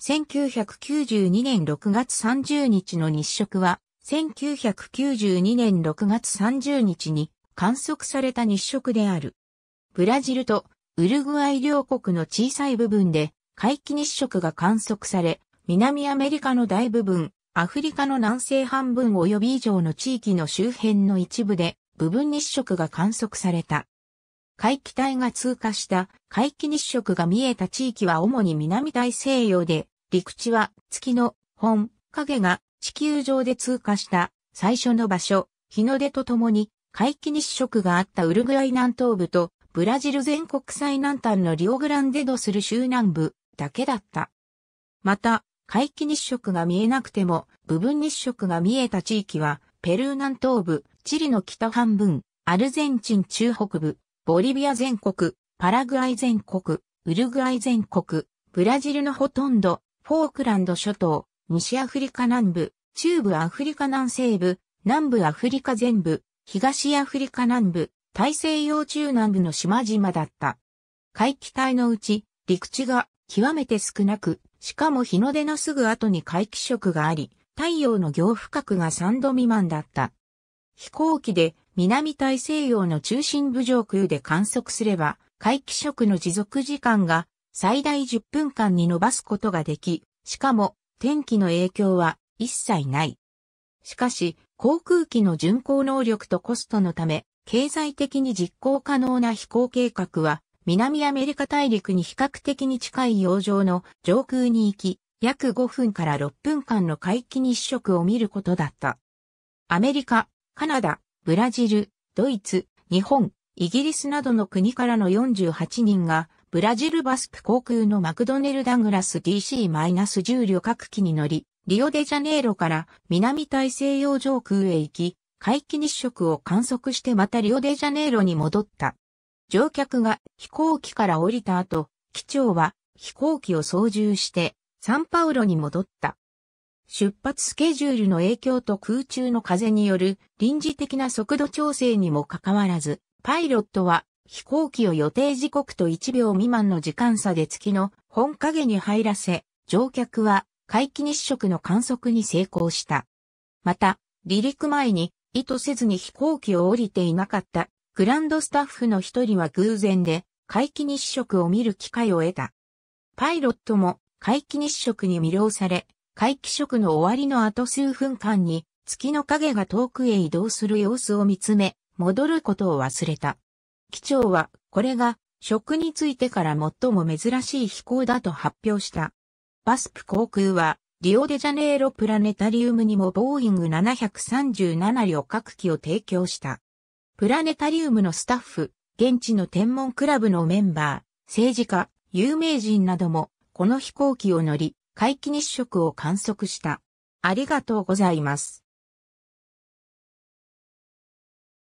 1992年6月30日の日食は、1992年6月30日に観測された日食である。ブラジルとウルグアイ両国の小さい部分で回帰日食が観測され、南アメリカの大部分、アフリカの南西半分及び以上の地域の周辺の一部で部分日食が観測された。回帰帯が通過した回帰日食が見えた地域は主に南大西洋で陸地は月の本影が地球上で通過した最初の場所、日の出とともに皆既日食があったウルグアイ南東部とブラジル全国最南端のリオグランデドする州南部だけだった。また、皆既日食が見えなくても部分日食が見えた地域はペルー南東部、チリの北半分、アルゼンチン中北部、ボリビア全国、パラグアイ全国、ウルグアイ全国、ブラジルのほとんど、フォークランド諸島、西アフリカ南部、中部アフリカ南西部、南部アフリカ全部、東アフリカ南部、大西洋中南部の島々だった。海気帯のうち、陸地が極めて少なく、しかも日の出のすぐ後に皆既食があり、太陽の行深くが3度未満だった。飛行機で南大西洋の中心部上空で観測すれば、皆既食の持続時間が最大10分間に伸ばすことができ、しかも天気の影響は一切ない。しかし、航空機の巡航能力とコストのため、経済的に実行可能な飛行計画は、南アメリカ大陸に比較的に近い洋上の上空に行き、約5分から6分間の回帰日食を見ることだった。アメリカ、カナダ、ブラジル、ドイツ、日本、イギリスなどの国からの48人がブラジルバスク航空のマクドネル・ダングラス DC-10 旅客機に乗り、リオデジャネイロから南大西洋上空へ行き、回帰日食を観測してまたリオデジャネイロに戻った。乗客が飛行機から降りた後、機長は飛行機を操縦してサンパウロに戻った。出発スケジュールの影響と空中の風による臨時的な速度調整にもかかわらず、パイロットは飛行機を予定時刻と1秒未満の時間差で月の本影に入らせ、乗客は回帰日食の観測に成功した。また、離陸前に意図せずに飛行機を降りていなかったグランドスタッフの一人は偶然で回帰日食を見る機会を得た。パイロットも回帰日食に魅了され、回帰食の終わりのあと数分間に月の影が遠くへ移動する様子を見つめ、戻ることを忘れた。機長はこれが職についてから最も珍しい飛行だと発表した。バスプ航空はリオデジャネイロプラネタリウムにもボーイング737旅客機を提供した。プラネタリウムのスタッフ、現地の天文クラブのメンバー、政治家、有名人などもこの飛行機を乗り、回帰日食を観測した。ありがとうございます。